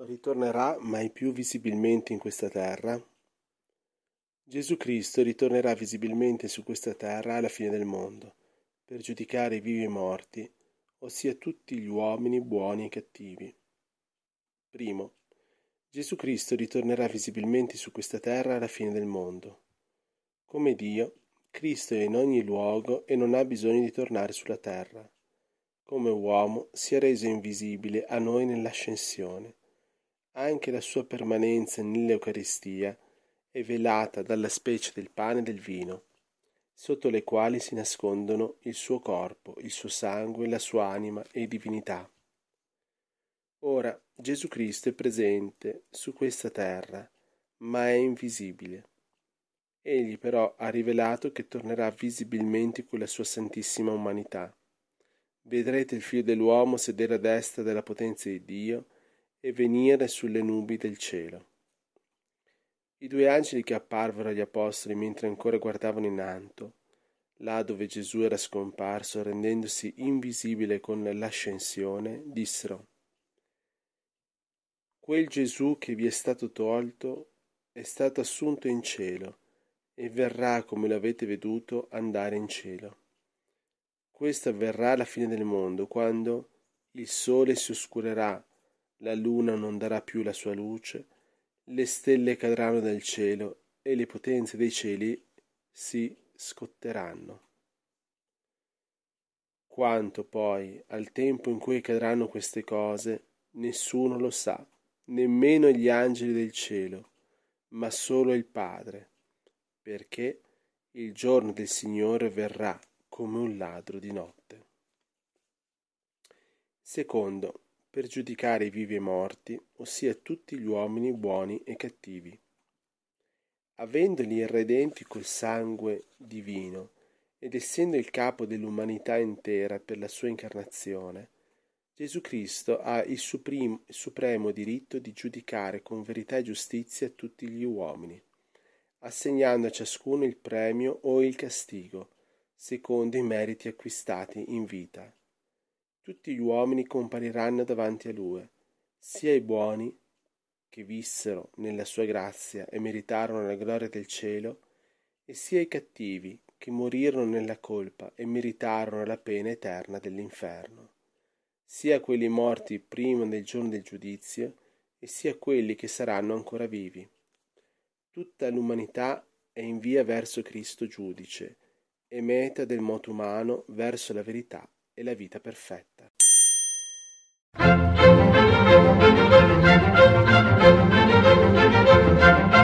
ritornerà mai più visibilmente in questa terra? Gesù Cristo ritornerà visibilmente su questa terra alla fine del mondo, per giudicare i vivi e i morti, ossia tutti gli uomini buoni e cattivi. Primo, Gesù Cristo ritornerà visibilmente su questa terra alla fine del mondo. Come Dio, Cristo è in ogni luogo e non ha bisogno di tornare sulla terra. Come uomo si è reso invisibile a noi nell'ascensione anche la sua permanenza nell'Eucaristia è velata dalla specie del pane e del vino, sotto le quali si nascondono il suo corpo, il suo sangue, la sua anima e divinità. Ora Gesù Cristo è presente su questa terra, ma è invisibile. Egli però ha rivelato che tornerà visibilmente con la sua santissima umanità. Vedrete il figlio dell'uomo sedere a destra della potenza di Dio e venire sulle nubi del cielo. I due angeli che apparvero agli apostoli mentre ancora guardavano in alto, là dove Gesù era scomparso, rendendosi invisibile con l'ascensione, dissero Quel Gesù che vi è stato tolto è stato assunto in cielo e verrà, come l'avete veduto, andare in cielo. Questa avverrà alla fine del mondo, quando il sole si oscurerà la luna non darà più la sua luce, le stelle cadranno dal cielo e le potenze dei cieli si scotteranno. Quanto poi al tempo in cui cadranno queste cose, nessuno lo sa, nemmeno gli angeli del cielo, ma solo il Padre, perché il giorno del Signore verrà come un ladro di notte. Secondo per giudicare i vivi e i morti, ossia tutti gli uomini buoni e cattivi. Avendoli irredenti col sangue divino, ed essendo il capo dell'umanità intera per la sua incarnazione, Gesù Cristo ha il supremo, il supremo diritto di giudicare con verità e giustizia tutti gli uomini, assegnando a ciascuno il premio o il castigo, secondo i meriti acquistati in vita tutti gli uomini compariranno davanti a lui, sia i buoni che vissero nella sua grazia e meritarono la gloria del cielo, e sia i cattivi che morirono nella colpa e meritarono la pena eterna dell'inferno, sia quelli morti prima del giorno del giudizio, e sia quelli che saranno ancora vivi. Tutta l'umanità è in via verso Cristo giudice e meta del moto umano verso la verità e la vita perfetta. Thank you.